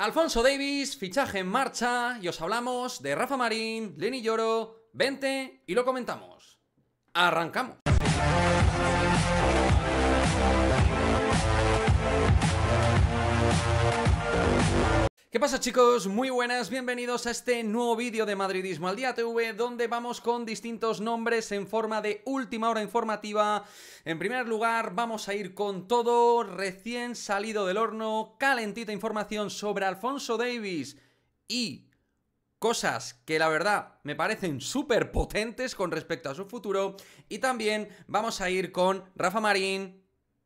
Alfonso Davis, fichaje en marcha y os hablamos de Rafa Marín, Lenny Lloro, vente y lo comentamos. ¡Arrancamos! ¿Qué pasa chicos? Muy buenas, bienvenidos a este nuevo vídeo de Madridismo al Día TV donde vamos con distintos nombres en forma de última hora informativa. En primer lugar vamos a ir con todo recién salido del horno, calentita información sobre Alfonso Davis y cosas que la verdad me parecen súper potentes con respecto a su futuro y también vamos a ir con Rafa Marín,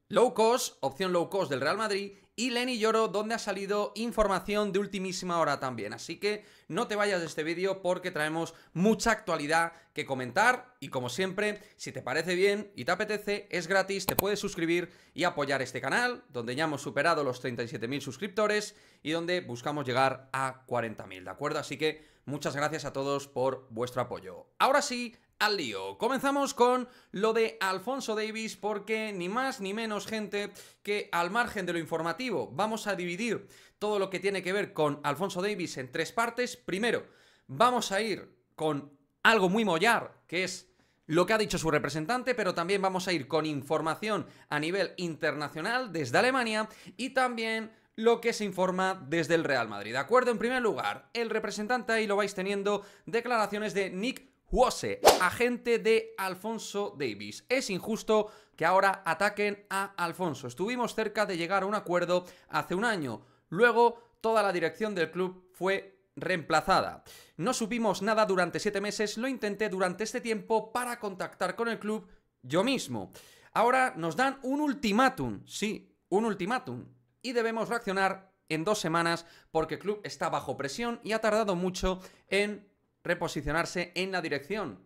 low cost, opción low cost del Real Madrid y Lenny Lloro, donde ha salido información de ultimísima hora también. Así que no te vayas de este vídeo porque traemos mucha actualidad que comentar. Y como siempre, si te parece bien y te apetece, es gratis, te puedes suscribir y apoyar este canal, donde ya hemos superado los 37.000 suscriptores y donde buscamos llegar a 40.000, ¿de acuerdo? Así que muchas gracias a todos por vuestro apoyo. Ahora sí, al lío. Comenzamos con lo de Alfonso Davis porque ni más ni menos gente que al margen de lo informativo vamos a dividir todo lo que tiene que ver con Alfonso Davis en tres partes. Primero, vamos a ir con algo muy mollar, que es lo que ha dicho su representante, pero también vamos a ir con información a nivel internacional desde Alemania y también lo que se informa desde el Real Madrid. De acuerdo, en primer lugar, el representante, ahí lo vais teniendo, declaraciones de Nick Wose, agente de Alfonso Davis. Es injusto que ahora ataquen a Alfonso. Estuvimos cerca de llegar a un acuerdo hace un año. Luego, toda la dirección del club fue reemplazada. No supimos nada durante siete meses, lo intenté durante este tiempo para contactar con el club yo mismo. Ahora nos dan un ultimátum, sí, un ultimátum, y debemos reaccionar en dos semanas porque el club está bajo presión y ha tardado mucho en reposicionarse en la dirección.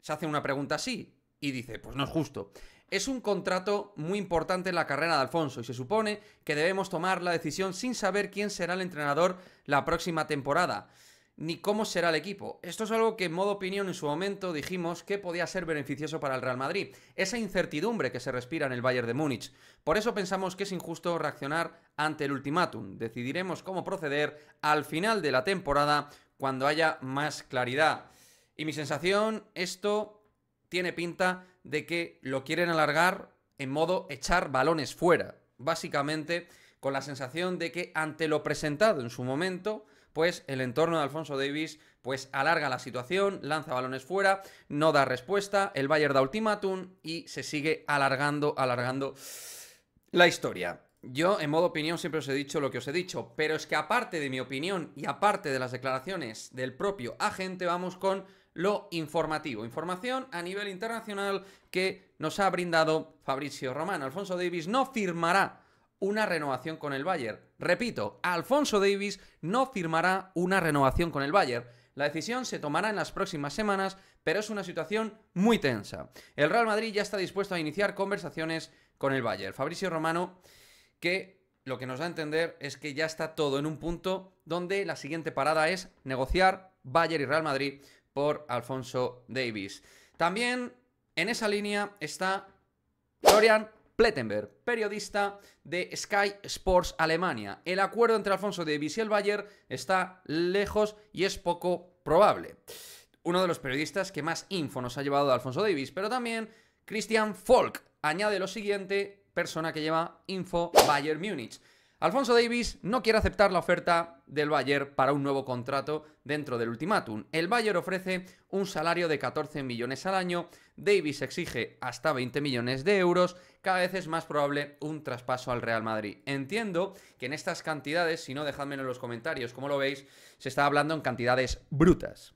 Se hace una pregunta así y dice, pues no es justo. Es un contrato muy importante en la carrera de Alfonso y se supone que debemos tomar la decisión sin saber quién será el entrenador la próxima temporada ni cómo será el equipo. Esto es algo que en modo opinión en su momento dijimos que podía ser beneficioso para el Real Madrid, esa incertidumbre que se respira en el Bayern de Múnich. Por eso pensamos que es injusto reaccionar ante el ultimátum. Decidiremos cómo proceder al final de la temporada cuando haya más claridad. Y mi sensación, esto tiene pinta de que lo quieren alargar en modo echar balones fuera. Básicamente, con la sensación de que ante lo presentado en su momento, pues el entorno de Alfonso Davis pues alarga la situación, lanza balones fuera, no da respuesta, el Bayern da ultimátum y se sigue alargando, alargando la historia. Yo, en modo opinión, siempre os he dicho lo que os he dicho, pero es que aparte de mi opinión y aparte de las declaraciones del propio agente, vamos con lo informativo. Información a nivel internacional que nos ha brindado Fabricio Romano. Alfonso Davis no firmará una renovación con el Bayern. Repito, Alfonso Davis no firmará una renovación con el Bayern. La decisión se tomará en las próximas semanas, pero es una situación muy tensa. El Real Madrid ya está dispuesto a iniciar conversaciones con el Bayern. Fabricio Romano que lo que nos da a entender es que ya está todo en un punto donde la siguiente parada es negociar Bayern y Real Madrid por Alfonso Davis. También en esa línea está Florian Plettenberg, periodista de Sky Sports Alemania. El acuerdo entre Alfonso Davis y el Bayern está lejos y es poco probable. Uno de los periodistas que más info nos ha llevado de Alfonso Davis, pero también Christian Folk añade lo siguiente persona que lleva info Bayern Múnich. Alfonso Davis no quiere aceptar la oferta del Bayern para un nuevo contrato dentro del ultimátum. El Bayern ofrece un salario de 14 millones al año, Davis exige hasta 20 millones de euros, cada vez es más probable un traspaso al Real Madrid. Entiendo que en estas cantidades, si no dejadme en los comentarios como lo veis, se está hablando en cantidades brutas.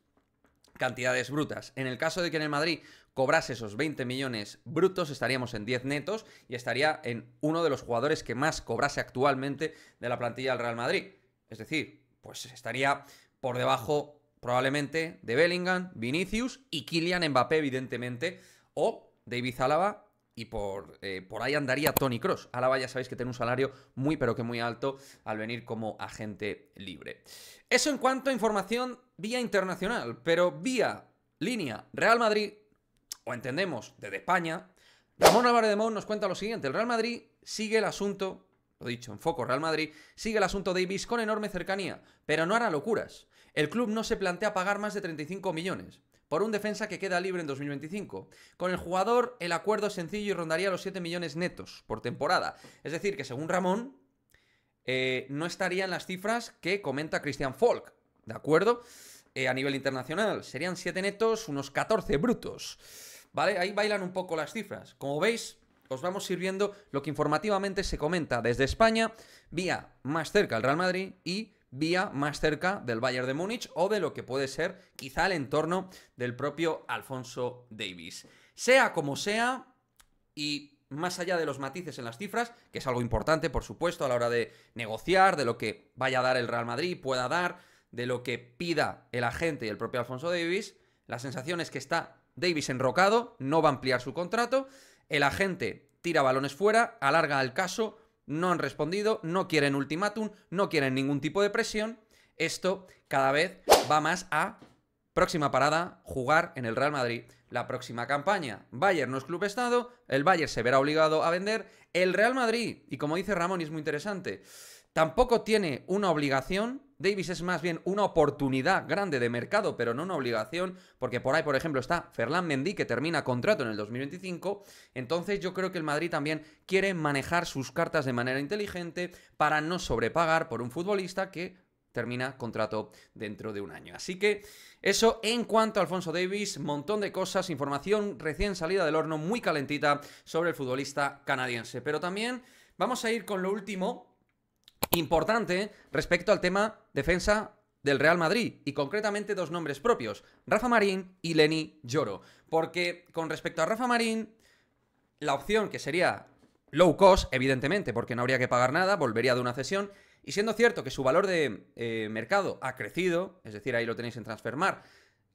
Cantidades brutas. En el caso de que en el Madrid cobrase esos 20 millones brutos, estaríamos en 10 netos y estaría en uno de los jugadores que más cobrase actualmente de la plantilla del Real Madrid. Es decir, pues estaría por debajo probablemente de Bellingham, Vinicius y Kylian Mbappé, evidentemente, o David Álava y por, eh, por, ahí andaría Tony Cross. Álava ya sabéis que tiene un salario muy pero que muy alto al venir como agente libre. Eso en cuanto a información vía internacional, pero vía línea Real Madrid entendemos desde España, Ramón Álvarez de Mon nos cuenta lo siguiente. El Real Madrid sigue el asunto, lo dicho, en foco Real Madrid, sigue el asunto de Ibis con enorme cercanía, pero no hará locuras. El club no se plantea pagar más de 35 millones por un defensa que queda libre en 2025. Con el jugador, el acuerdo es sencillo y rondaría los 7 millones netos por temporada. Es decir, que según Ramón, eh, no estarían las cifras que comenta Christian Falk, ¿de acuerdo? Eh, a nivel internacional, serían 7 netos, unos 14 brutos. ¿vale? Ahí bailan un poco las cifras. Como veis, os vamos sirviendo lo que informativamente se comenta desde España, vía más cerca del Real Madrid y vía más cerca del Bayern de Múnich o de lo que puede ser quizá el entorno del propio Alfonso Davis. Sea como sea, y más allá de los matices en las cifras, que es algo importante, por supuesto, a la hora de negociar, de lo que vaya a dar el Real Madrid, pueda dar, de lo que pida el agente y el propio Alfonso Davis, la sensación es que está Davis enrocado, no va a ampliar su contrato, el agente tira balones fuera, alarga el caso, no han respondido, no quieren ultimátum, no quieren ningún tipo de presión. Esto cada vez va más a próxima parada, jugar en el Real Madrid. La próxima campaña, Bayern no es club estado, el Bayern se verá obligado a vender, el Real Madrid, y como dice Ramón, y es muy interesante, tampoco tiene una obligación Davis es más bien una oportunidad grande de mercado, pero no una obligación, porque por ahí, por ejemplo, está Ferland Mendy, que termina contrato en el 2025. Entonces, yo creo que el Madrid también quiere manejar sus cartas de manera inteligente para no sobrepagar por un futbolista que termina contrato dentro de un año. Así que eso en cuanto a Alfonso Davis, montón de cosas, información recién salida del horno, muy calentita sobre el futbolista canadiense. Pero también vamos a ir con lo último importante respecto al tema defensa del Real Madrid y concretamente dos nombres propios, Rafa Marín y Lenny Lloro. Porque con respecto a Rafa Marín, la opción que sería low cost, evidentemente, porque no habría que pagar nada, volvería de una cesión. Y siendo cierto que su valor de eh, mercado ha crecido, es decir, ahí lo tenéis en Transfermar,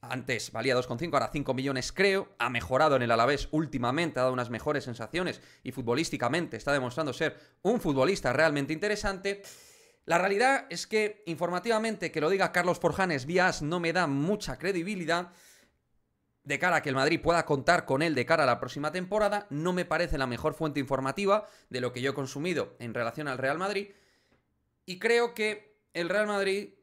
antes valía 2,5, ahora 5 millones creo. Ha mejorado en el Alavés últimamente, ha dado unas mejores sensaciones y futbolísticamente está demostrando ser un futbolista realmente interesante. La realidad es que informativamente que lo diga Carlos Forjanes Vías no me da mucha credibilidad de cara a que el Madrid pueda contar con él de cara a la próxima temporada. No me parece la mejor fuente informativa de lo que yo he consumido en relación al Real Madrid. Y creo que el Real Madrid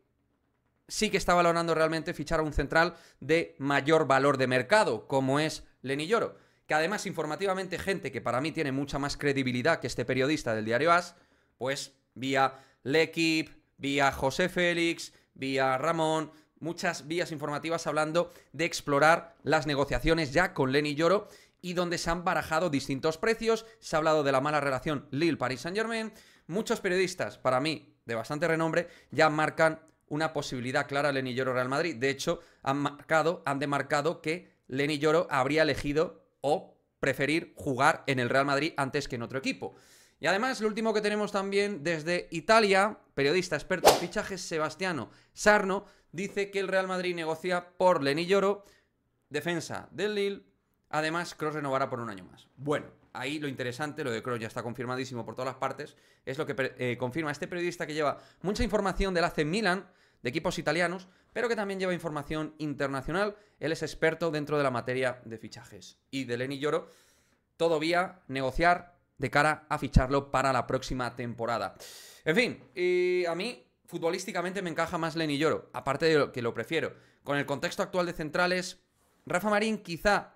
sí que está valorando realmente fichar a un central de mayor valor de mercado, como es Lenny Lloro. Que además, informativamente, gente que para mí tiene mucha más credibilidad que este periodista del diario As, pues vía L'Equipe, vía José Félix, vía Ramón, muchas vías informativas hablando de explorar las negociaciones ya con Lenny Lloro y donde se han barajado distintos precios, se ha hablado de la mala relación Lille-Paris Saint-Germain, muchos periodistas, para mí de bastante renombre, ya marcan una posibilidad clara Leni Lloro Real Madrid. De hecho, han marcado, han demarcado que Lenny Lloro habría elegido o preferir jugar en el Real Madrid antes que en otro equipo. Y además, lo último que tenemos también desde Italia, periodista experto en fichajes Sebastiano Sarno, dice que el Real Madrid negocia por Lenny Lloro, defensa del Lille, además Cross renovará por un año más. Bueno, ahí lo interesante, lo de Cross ya está confirmadísimo por todas las partes, es lo que eh, confirma este periodista que lleva mucha información del AC Milan, de equipos italianos, pero que también lleva información internacional. Él es experto dentro de la materia de fichajes. Y de Lenny Lloro, todavía negociar de cara a ficharlo para la próxima temporada. En fin, a mí futbolísticamente me encaja más Lenny Lloro, aparte de lo que lo prefiero. Con el contexto actual de centrales, Rafa Marín quizá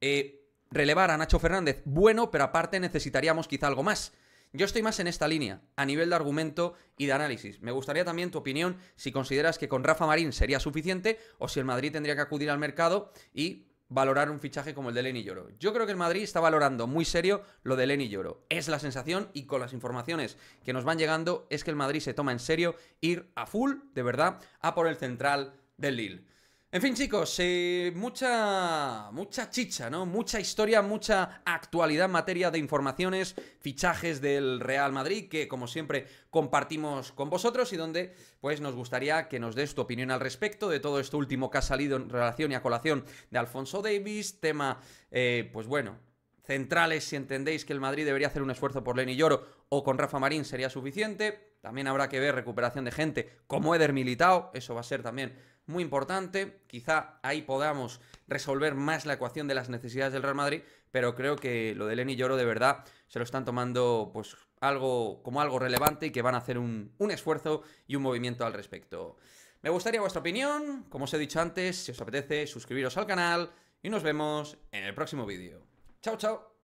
eh, relevar a Nacho Fernández, bueno, pero aparte necesitaríamos quizá algo más. Yo estoy más en esta línea, a nivel de argumento y de análisis. Me gustaría también tu opinión si consideras que con Rafa Marín sería suficiente o si el Madrid tendría que acudir al mercado y valorar un fichaje como el de Lenny Lloro. Yo creo que el Madrid está valorando muy serio lo de Lenny Lloro. Es la sensación y con las informaciones que nos van llegando es que el Madrid se toma en serio ir a full, de verdad, a por el central del Lille. En fin, chicos, eh, mucha, mucha chicha, ¿no? Mucha historia, mucha actualidad en materia de informaciones, fichajes del Real Madrid, que como siempre compartimos con vosotros y donde pues nos gustaría que nos des tu opinión al respecto de todo esto último que ha salido en relación y a colación de Alfonso Davis, tema, eh, pues bueno, centrales, si entendéis que el Madrid debería hacer un esfuerzo por Lenny Lloro o con Rafa Marín sería suficiente. También habrá que ver recuperación de gente como Eder Militao, eso va a ser también muy importante. Quizá ahí podamos resolver más la ecuación de las necesidades del Real Madrid, pero creo que lo de Lenny Lloro de verdad se lo están tomando pues algo como algo relevante y que van a hacer un, un esfuerzo y un movimiento al respecto. Me gustaría vuestra opinión, como os he dicho antes, si os apetece suscribiros al canal y nos vemos en el próximo vídeo. Chao, chao.